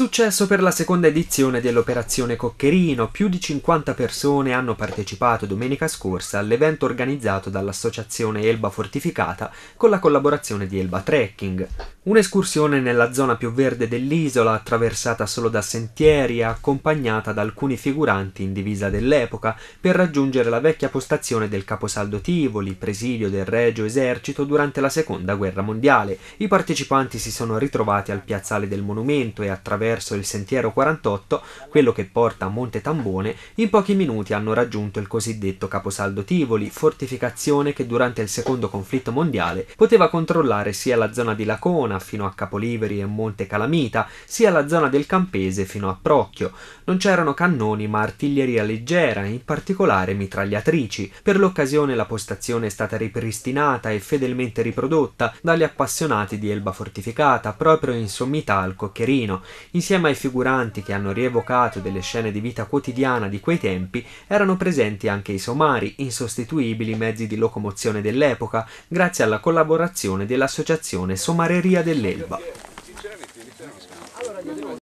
Successo per la seconda edizione dell'Operazione Coccherino, più di 50 persone hanno partecipato domenica scorsa all'evento organizzato dall'associazione Elba Fortificata con la collaborazione di Elba Trekking. Un'escursione nella zona più verde dell'isola, attraversata solo da sentieri e accompagnata da alcuni figuranti in divisa dell'epoca, per raggiungere la vecchia postazione del caposaldo Tivoli, presidio del Regio Esercito durante la Seconda Guerra Mondiale. I partecipanti si sono ritrovati al piazzale del monumento e attraverso verso il sentiero 48, quello che porta a Monte Tambone, in pochi minuti hanno raggiunto il cosiddetto caposaldo Tivoli, fortificazione che durante il secondo conflitto mondiale poteva controllare sia la zona di Lacona fino a Capoliveri e Monte Calamita, sia la zona del Campese fino a Procchio. Non c'erano cannoni ma artiglieria leggera, in particolare mitragliatrici. Per l'occasione la postazione è stata ripristinata e fedelmente riprodotta dagli appassionati di Elba Fortificata, proprio in sommità al Coccherino. Insieme ai figuranti che hanno rievocato delle scene di vita quotidiana di quei tempi, erano presenti anche i somari, insostituibili mezzi di locomozione dell'epoca, grazie alla collaborazione dell'associazione Somareria dell'Elba.